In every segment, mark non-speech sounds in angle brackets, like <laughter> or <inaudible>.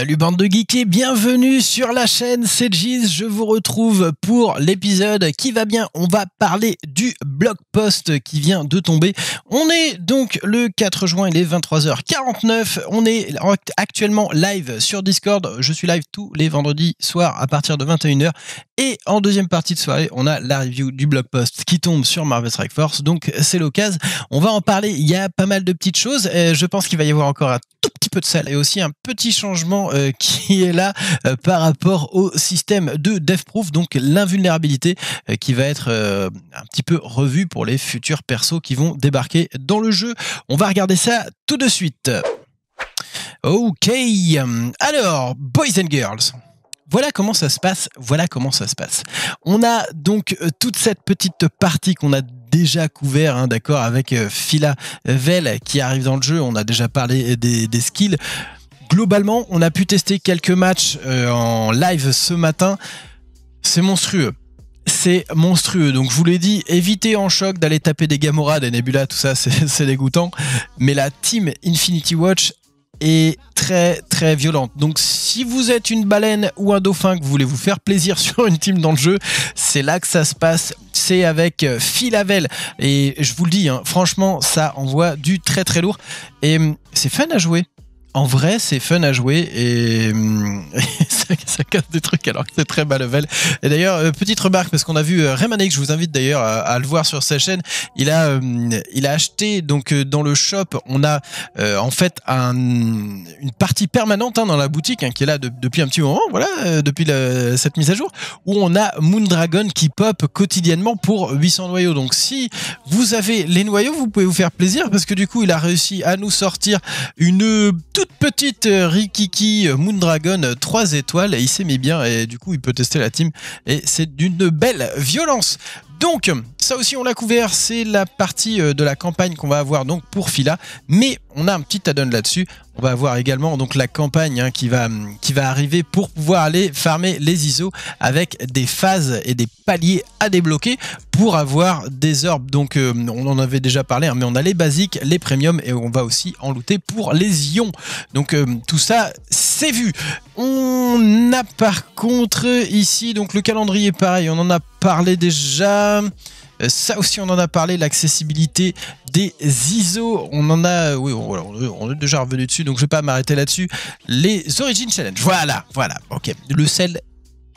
Salut bande de geeks et bienvenue sur la chaîne, c'est je vous retrouve pour l'épisode qui va bien, on va parler du blog post qui vient de tomber. On est donc le 4 juin, il est 23h49, on est actuellement live sur Discord, je suis live tous les vendredis soirs à partir de 21h et en deuxième partie de soirée, on a la review du blog post qui tombe sur Marvel Strike Force. Donc c'est l'occasion. On va en parler. Il y a pas mal de petites choses. Euh, je pense qu'il va y avoir encore un tout petit peu de salle, et aussi un petit changement euh, <laughs> qui est là euh, par rapport au système de DevProof, donc l'invulnérabilité qui va être un petit peu revue pour les futurs persos qui vont débarquer dans le jeu. On va regarder ça tout de suite. Ok. Alors, boys and girls voilà comment ça se passe. Voilà comment ça se passe. On a donc euh, toute cette petite partie qu'on a déjà couvert, hein, d'accord, avec euh, Phila Vell qui arrive dans le jeu. On a déjà parlé des, skills. Globalement, on a pu tester quelques matchs euh, en live ce matin. C'est monstrueux c'est monstrueux. Donc je vous l'ai dit, évitez en choc d'aller taper des Gamora, des Nebula, tout ça, <laughs> c'est dégoûtant. Mais la team Infinity Watch, et très très violente. Donc si vous êtes une baleine ou un dauphin que vous voulez vous faire plaisir <laughs> sur une team dans le jeu, c'est là que ça se passe. C'est avec euh, Philavel et je vous le dis, hein, franchement, ça envoie du très très lourd et hum, c'est fun à jouer en vrai, c'est fun à jouer et, hum, <laughs> ça, casse des trucs alors que c'est très bas level. Et d'ailleurs, euh, petite remarque parce qu'on a vu euh, Raymanek, je vous invite d'ailleurs à, le voir sur sa chaîne. Il a, hum, il a acheté donc euh, dans le shop, on a en fait un, une partie permanente hein, dans la boutique hein, qui est là depuis un petit moment, voilà, depuis cette mise à jour, où on a Moondragon qui pop quotidiennement pour 800 noyaux. Donc si vous avez les noyaux, vous pouvez vous faire plaisir parce que du coup, il a réussi à nous sortir une toute petite euh, Rikiki euh, Moondragon 3 euh, étoiles. il s'est mis bien et du coup, il peut tester la team. Et c'est d'une belle violence. Donc, ça aussi on l'a couvert, c'est la partie euh, de la campagne qu'on va avoir donc pour Fila, mais on a un petit add-on là-dessus. On va avoir également donc la campagne hein, qui, va, qui va arriver pour pouvoir aller farmer les ISO avec des phases et des paliers à débloquer pour avoir des orbes. Donc euh, on en avait déjà parlé, hein, mais on a les basiques, les premiums et on va aussi en looter pour les ions. Donc euh, tout ça c'est vu. On a par contre ici donc le calendrier pareil, on en a parlé déjà. Euh, ça aussi, on en a parlé, l'accessibilité des ISO. On en a, euh, oui, on, est déjà revenu dessus, donc je vais pas m'arrêter là-dessus. Les Origin Challenge, voilà, voilà, ok. Le sel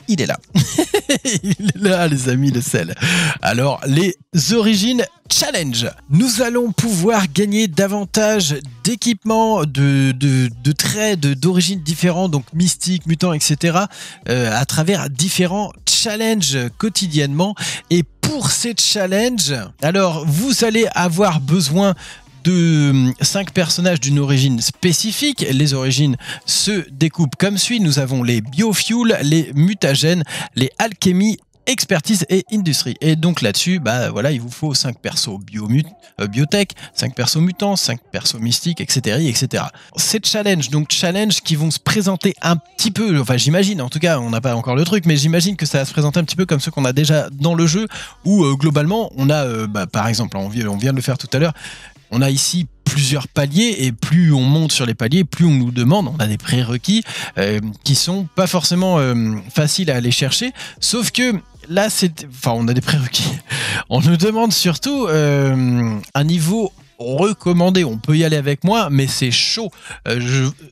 il est là. <laughs> il est là, les amis, le sel. Alors, les origines challenge. Nous allons pouvoir gagner davantage d'équipements, de, de, traits, d'origines différentes, donc mystiques, mutants, etc., euh, à travers différents challenges quotidiennement. Et pour ces challenges, alors vous allez avoir besoin de euh, cinq personnages d'une origine spécifique. Les origines se découpent comme suit. Nous avons les biofuels, les mutagènes, les alchémies expertise et industrie. Et donc là-dessus, bah voilà, il vous faut cinq persos euh, biotech, cinq persos mutants, cinq persos mystiques, etc., etc. Ces challenges, donc challenges qui vont se présenter un petit peu, enfin j'imagine, en tout cas on n'a pas encore le truc, mais j'imagine que ça va se présenter un petit peu comme ce qu'on a déjà dans le jeu, où euh, globalement on a, bah, par exemple, on vient de le faire tout à l'heure, on a ici plusieurs paliers et plus on monte sur les paliers, plus on nous demande, on a des prérequis euh, qui sont pas forcément euh, faciles à aller chercher. Sauf que là, c'est, enfin, on a des prérequis. <laughs> On nous demande surtout euh, un niveau recommandé. On peut y aller avec moi, mais c'est chaud.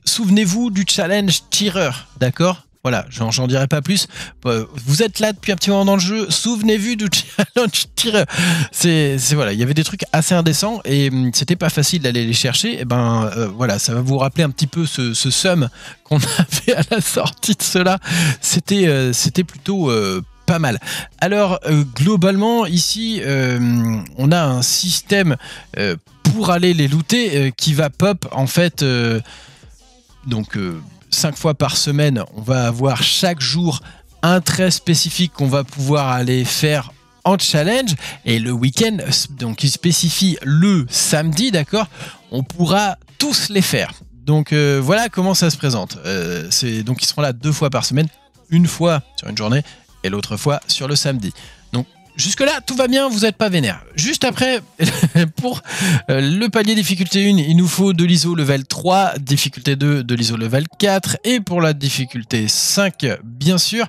Souvenez-vous du challenge tireur, d'accord voilà, j'en dirai pas plus. Euh, vous êtes là depuis un petit moment dans le jeu. Souvenez-vous du challenge tireur. C'est voilà, il y avait des trucs assez indécents et hum, c'était pas facile d'aller les chercher. Et eh ben euh, voilà, ça va vous rappeler un petit peu ce, sum qu'on <laughs> avait à la sortie de cela. C'était euh, c'était plutôt pas mal. Alors globalement ici, on a un système pour aller les looter qui va pop en fait donc cinq fois par semaine, on va avoir chaque jour un trait spécifique qu'on va pouvoir aller faire en challenge et le week-end, donc il spécifie le samedi, d'accord, on pourra tous les faire. Donc euh, voilà comment ça se présente. Euh, donc ils seront là deux fois par semaine, une fois sur une journée et l'autre fois sur le samedi. Jusque-là, tout va bien, vous n'êtes pas vénère. Juste après, <laughs> pour euh, le palier difficulté 1, il nous faut de l'ISO level 3, difficulté 2, de l'ISO level 4, et pour la difficulté 5, bien sûr,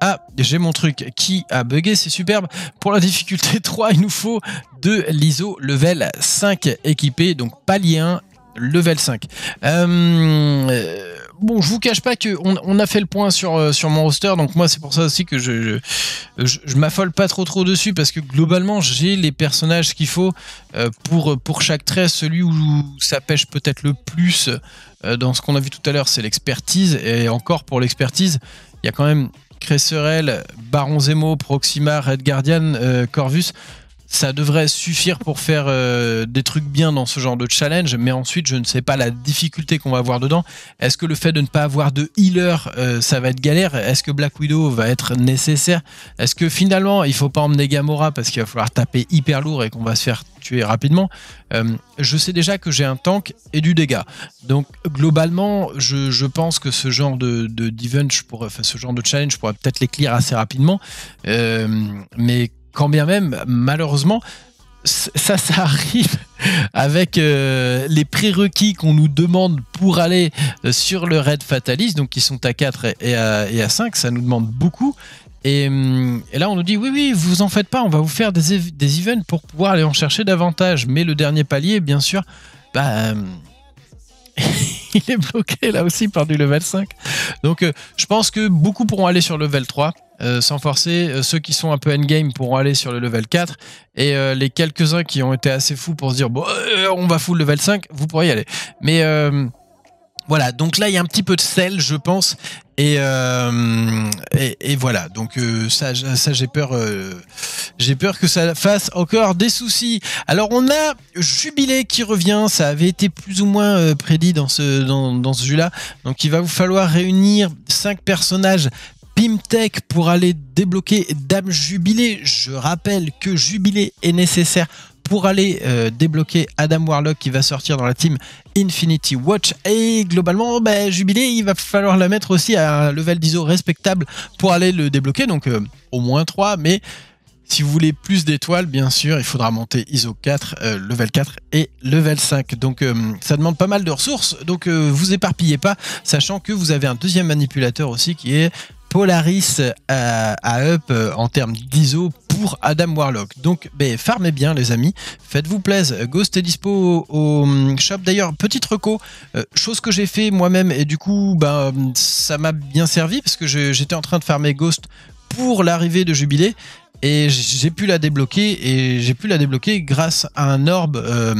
ah, j'ai mon truc qui a buggé, c'est superbe. Pour la difficulté 3, <laughs> il nous faut de l'ISO level 5 équipé, donc palier 1, level 5. Euh, bon, je vous cache pas que on, a fait le point sur euh, sur mon roster, donc moi c'est pour ça aussi que je je, m'affole pas trop trop dessus parce que globalement j'ai les personnages qu'il faut euh, pour pour chaque trait. Celui où ça pêche peut-être le plus euh, dans ce qu'on a vu tout à l'heure, c'est l'expertise et encore pour l'expertise, il y a quand même Cresserel, Baron Zemo, Proxima, Red Guardian, Corvus ça devrait suffire pour faire euh, des trucs bien dans ce genre de challenge, mais ensuite je ne sais pas la difficulté qu'on va avoir dedans. Est-ce que le fait de ne pas avoir de healer, euh, ça va être galère Est-ce que Black Widow va être nécessaire Est-ce que finalement il faut pas emmener Gamora parce qu'il va falloir taper hyper lourd et qu'on va se faire tuer rapidement euh, Je sais déjà que j'ai un tank et du dégât. Donc globalement, je, pense que ce genre de, ce genre de challenge pourra peut-être les clear assez rapidement, mais quand bien même, malheureusement, ça, ça <laughs> arrive avec euh, les prérequis qu'on nous demande pour aller euh, sur le raid Fatalis, donc qui sont à 4 et à, et 5, ça nous demande beaucoup. Hum, et, là, on nous dit oui, oui, vous en faites pas, on va vous faire des, des events pour pouvoir aller en chercher davantage. Mais le dernier palier, bien sûr, bah, hum, <laughs> il est bloqué là aussi par du level 5. Donc euh, je pense que beaucoup pourront aller sur level 3. Euh, sans forcer. Euh, ceux qui sont un peu endgame pourront aller sur le level 4. Et euh, les quelques-uns qui ont été assez fous pour se dire, bon, on va full level 5, vous pourrez y aller. Mais voilà, donc là, il y a un petit peu de sel, je pense. Et, voilà, donc ça, ça j'ai peur, j'ai peur que ça fasse encore des soucis. Alors on a Jubilé qui revient, ça avait été plus ou moins prédit dans ce, dans, dans ce jeu-là. Donc il va vous falloir réunir 5 personnages Tech pour aller débloquer Dame Jubilé. Je rappelle que Jubilé est nécessaire pour aller euh, débloquer Adam Warlock qui va sortir dans la team Infinity Watch. Et globalement, bah, Jubilé, il va falloir la mettre aussi à un level d'ISO respectable pour aller le débloquer. Donc euh, au moins 3, mais si vous voulez plus d'étoiles, bien sûr, il faudra monter ISO 4, euh, level 4 et level 5. Donc ça demande pas mal de ressources, donc vous éparpillez pas, sachant que vous avez un deuxième manipulateur aussi qui est Polaris euh, à, up euh, en termes d'ISO pour Adam Warlock. Donc, ben, farmez bien, les amis. Faites-vous plaisir. Ghost est dispo au, mm, shop. D'ailleurs, petite reco, euh, chose que j'ai fait moi-même et du coup, ben, ça m'a bien servi parce que j'étais en train de farmer Ghost pour l'arrivée de Jubilé et j'ai pu la débloquer et j'ai pu la débloquer grâce à un orbe euh,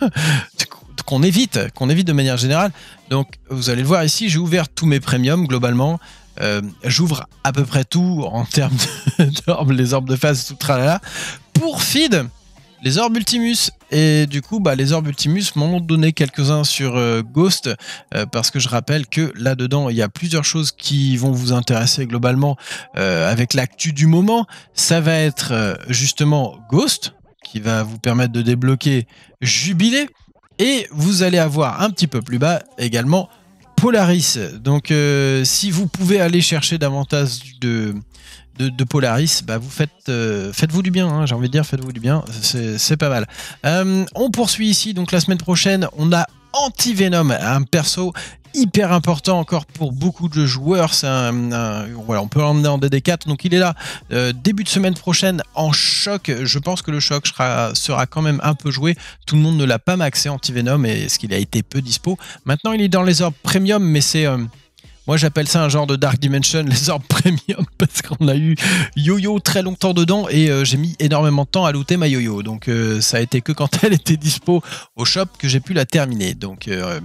<laughs> qu'on évite, qu'on évite de manière générale. Donc vous allez le voir ici, j'ai ouvert tous mes premiums globalement. Euh, j'ouvre à peu près tout en termes <laughs> d'orbes, les orbes de phase, tout tralala. Pour feed, les orbes Ultimus. Et du coup, bah, les orbes Ultimus m'ont donné quelques-uns sur euh, Ghost, euh, parce que je rappelle que là-dedans, il y a plusieurs choses qui vont vous intéresser globalement euh, avec l'actu du moment. Ça va être justement Ghost, qui va vous permettre de débloquer Jubilé. Et vous allez avoir un petit peu plus bas également Polaris. Donc si vous pouvez aller chercher davantage de, de, Polaris, bah, vous faites, euh, faites-vous du bien, hein, j'ai envie de dire, faites-vous du bien, c'est pas mal. Euh, on poursuit ici, donc la semaine prochaine, on a Anti-Venom, un perso hyper important encore pour beaucoup de joueurs. voilà, on peut l'emmener en DD4, donc il est là. Euh, début de semaine prochaine en choc. Je pense que le choc sera, sera quand même un peu joué. Tout le monde ne l'a pas maxé anti-venom et ce qu'il a été peu dispo. Maintenant, il est dans les orbes premium, mais c'est moi, j'appelle ça un genre de Dark Dimension, <laughs> les orbes premium, parce qu'on a eu Yo-Yo très longtemps dedans et euh, j'ai mis énormément de temps à looter ma Yo-Yo. Donc, euh, ça a été que quand <laughs> elle était dispo au shop que j'ai pu la terminer. Donc, euh,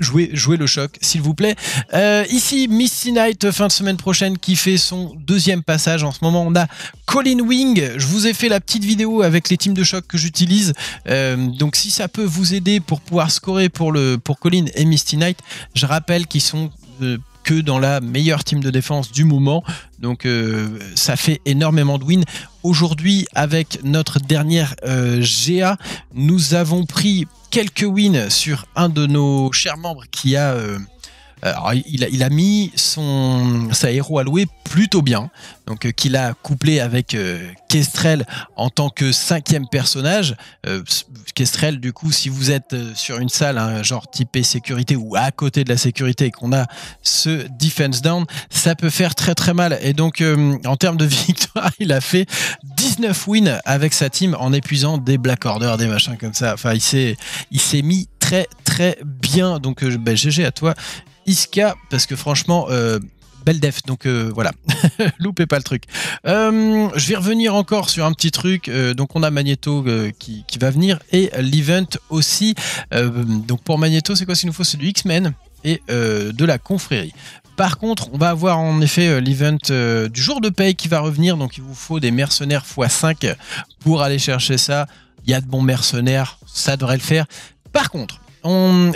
jouez, le choc, s'il vous plaît. ici, Misty Knight, fin de semaine prochaine, qui fait son deuxième passage. En ce moment, on a Colin Wing. Je vous ai fait la petite vidéo avec les teams de choc que j'utilise. donc, si ça peut vous aider pour pouvoir scorer pour, le, pour Colin et Misty Knight, je rappelle qu'ils sont dans la meilleure team de défense du moment. Donc euh, ça fait énormément de wins. Aujourd'hui, avec notre dernière euh, GA, nous avons pris quelques wins sur un de nos chers membres qui a... Euh, euh, il, a, mis son, sa héros louer plutôt bien, donc euh, qu'il a couplé avec euh, Kestrel en tant que cinquième personnage. Kestrel, du coup, si vous êtes sur une salle hein, genre typé sécurité ou à côté de la sécurité et qu'on a ce defense down, ça peut faire très très mal. Et donc, en termes de <laughs> victoire, il a fait 19 wins avec sa team en épuisant des Black Order, des machins comme ça. Enfin, il s'est mis très très bien. Donc GG ben, à toi Iska, parce que franchement, euh, belle def, donc euh, voilà, <laughs> loupez pas le truc. Euh, je vais revenir encore sur un petit truc, donc on a Magneto qui, va venir, et l'event aussi. donc pour Magneto, c'est quoi ce qu'il nous faut C'est du X-Men et de la confrérie. Par contre, on va avoir en effet l'event du jour de paye qui va revenir, donc il vous faut des mercenaires x5 pour aller chercher ça. Il y a de bons mercenaires, ça devrait le faire. Par contre,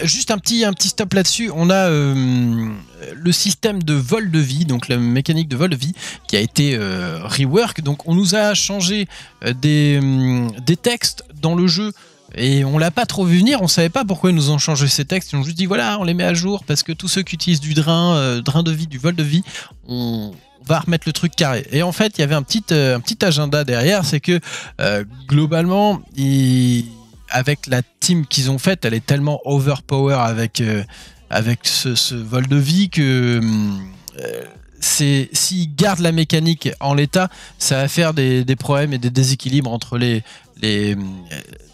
juste un petit, un petit stop là-dessus. On a euh, le système de vol de vie, donc la mécanique de vol de vie, qui a été reworked. Euh, rework. Donc on nous a changé euh, des, mm, des textes dans le jeu et on l'a pas trop vu venir, on savait pas pourquoi ils nous ont changé ces textes, ils ont juste dit voilà, on les met à jour parce que tous ceux qui utilisent du drain, drain de vie, du vol de vie, on va remettre le truc carré. Et en fait, il y avait un petit, un petit agenda derrière, c'est que globalement, ils avec la team qu'ils ont faite, elle est tellement overpower avec, euh, avec ce, vol de vie que euh, c'est s'ils gardent la mécanique en l'état, ça va faire des, problèmes et des déséquilibres entre les, les,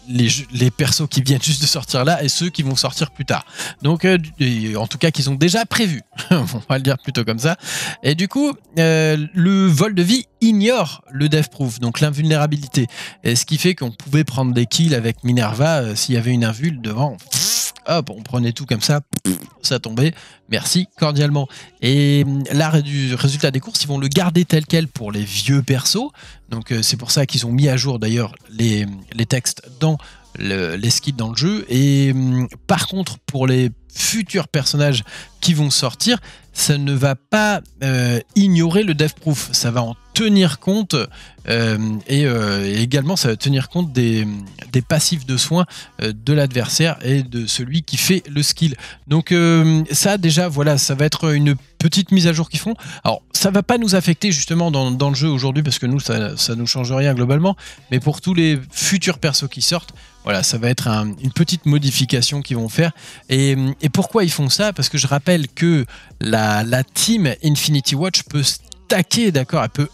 les, persos qui viennent juste de sortir là et ceux qui vont sortir plus tard. Donc, euh, en tout cas, qu'ils ont déjà prévu. <laughs> On va le dire plutôt comme ça. Et du coup, euh, le vol de vie ignore le devproof, proof, donc l'invulnérabilité. Et ce qui fait qu'on pouvait prendre des kills avec Minerva euh, s'il y avait une invulnérabilité devant hop, on prenait tout comme ça, ça tombait, merci cordialement. Et hum, l'arrêt du résultat des courses, ils vont le garder tel quel pour les vieux persos, donc euh, c'est pour ça qu'ils ont mis à jour d'ailleurs les, hum, textes dans les skits dans le jeu. Et hum, par contre, pour les futurs personnages qui vont sortir, ça ne va pas euh, ignorer le dev proof. Ça va en tenir compte euh, euh, et, également ça va tenir compte des, passifs de soins euh, de l'adversaire et de celui qui fait le skill. Donc ça déjà voilà ça va être une petite mise à jour qu'ils font. Alors ça va pas nous affecter justement dans, le jeu aujourd'hui parce que nous ça, ça nous change rien globalement, mais pour tous les futurs persos qui sortent, voilà, ça va être une petite modification qu'ils vont faire. Et, pourquoi ils font ça Parce que je rappelle que la, la team Infinity Watch peut stacker, d'accord Elle peut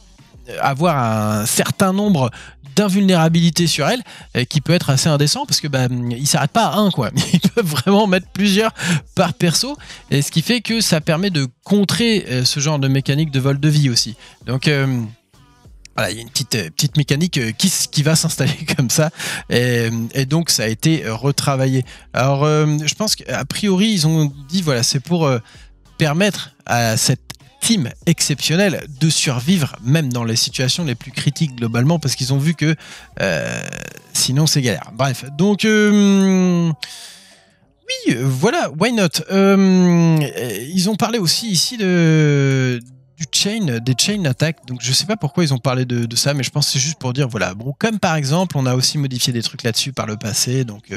avoir un certain nombre d'invulnérabilité sur elle euh, qui peut être assez indécent parce que bah, s'arrête s'arrêtent pas à un quoi. <laughs> Ils peut vraiment mettre plusieurs par perso et ce qui fait que ça permet de contrer euh, ce genre de mécanique de vol de vie aussi. Donc euh, voilà, il y a une petite, petite mécanique qui, qui va s'installer <laughs> comme ça. Et, donc, ça a été retravaillé. Alors, je pense qu'a priori, ils ont dit, voilà, c'est pour permettre à cette exceptionnel de survivre même dans les situations les plus critiques globalement parce qu'ils ont vu que euh, sinon c'est galère. Bref, donc euh, oui, voilà, why not euh, Ils ont parlé aussi ici de du chain, des chain attacks. Donc je sais pas pourquoi ils ont parlé de, ça, mais je pense que c'est juste pour dire voilà. Bon, comme par exemple, on a aussi modifié des trucs là-dessus par le passé, donc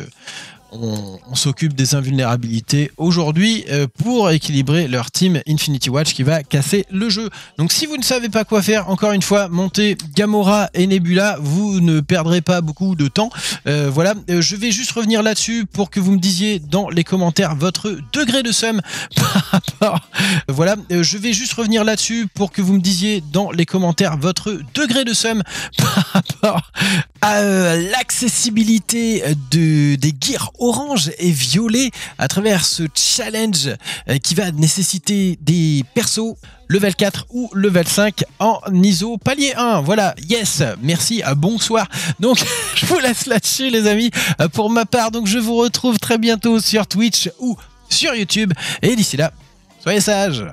on, s'occupe des invulnérabilités aujourd'hui euh, pour équilibrer leur team Infinity Watch qui va casser le jeu. Donc si vous ne savez pas quoi faire, encore une fois, montez Gamora et Nebula, vous ne perdrez pas beaucoup de temps. Euh, voilà, euh, je vais juste revenir là-dessus pour que vous me disiez dans les commentaires votre degré de somme <laughs> par rapport. Voilà, je vais juste revenir là-dessus pour que vous me disiez dans les commentaires votre degré de somme <laughs> par rapport à l'accessibilité de, des gears orange et violet à travers ce challenge euh, qui va nécessiter des persos level 4 ou level 5 en ISO palier 1. Voilà, yes, merci, ah, bonsoir. Donc, <laughs> je vous laisse là-dessus, les amis. Euh, pour ma part, donc, je vous retrouve très bientôt sur Twitch ou sur YouTube. Et d'ici là, soyez sages.